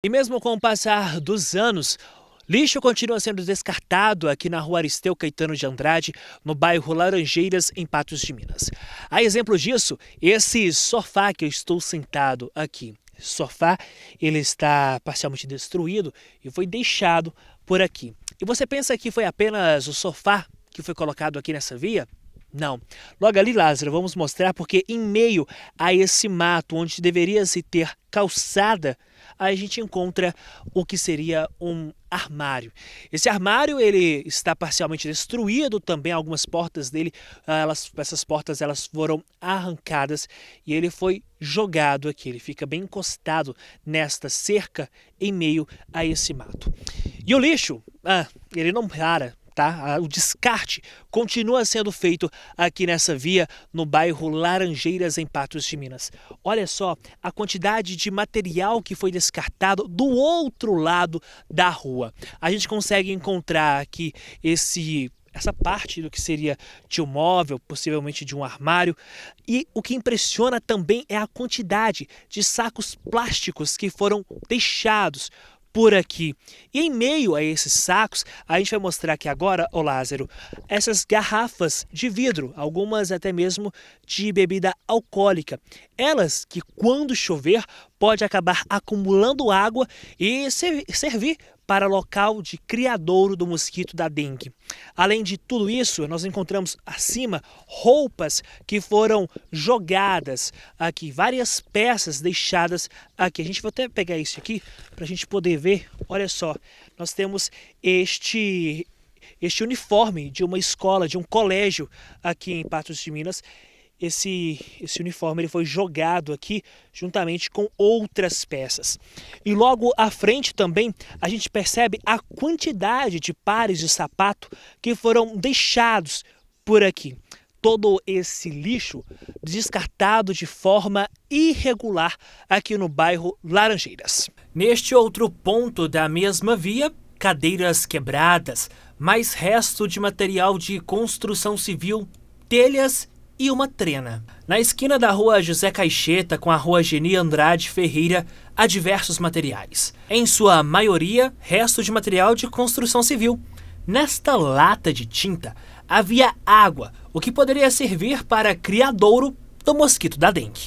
E mesmo com o passar dos anos, lixo continua sendo descartado aqui na rua Aristeu Caetano de Andrade, no bairro Laranjeiras, em Patos de Minas. A exemplo disso, esse sofá que eu estou sentado aqui. Sofá, ele está parcialmente destruído e foi deixado por aqui. E você pensa que foi apenas o sofá que foi colocado aqui nessa via? Não. Logo ali, Lázaro, vamos mostrar porque em meio a esse mato onde deveria se ter calçada, a gente encontra o que seria um armário. Esse armário ele está parcialmente destruído também, algumas portas dele, ah, elas, essas portas elas foram arrancadas e ele foi jogado aqui. Ele fica bem encostado nesta cerca em meio a esse mato. E o lixo, ah, ele não para tá? O descarte continua sendo feito aqui nessa via no bairro Laranjeiras, em Patos de Minas. Olha só a quantidade de material que foi descartado do outro lado da rua. A gente consegue encontrar aqui esse essa parte do que seria de um móvel, possivelmente de um armário. E o que impressiona também é a quantidade de sacos plásticos que foram deixados por aqui. E em meio a esses sacos, a gente vai mostrar aqui agora, o Lázaro, essas garrafas de vidro, algumas até mesmo de bebida alcoólica. Elas que quando chover pode acabar acumulando água e servir para local de criadouro do mosquito da dengue. Além de tudo isso, nós encontramos acima roupas que foram jogadas aqui, várias peças deixadas aqui. A gente vai até pegar isso aqui para a gente poder ver. Olha só, nós temos este este uniforme de uma escola, de um colégio aqui em Patos de Minas esse, esse uniforme ele foi jogado aqui juntamente com outras peças. E logo à frente também a gente percebe a quantidade de pares de sapato que foram deixados por aqui. Todo esse lixo descartado de forma irregular aqui no bairro Laranjeiras. Neste outro ponto da mesma via, cadeiras quebradas, mais resto de material de construção civil, telhas e uma trena. Na esquina da rua José Caixeta com a rua Geni Andrade Ferreira, há diversos materiais. Em sua maioria, restos de material de construção civil. Nesta lata de tinta havia água, o que poderia servir para criadouro do mosquito da dengue.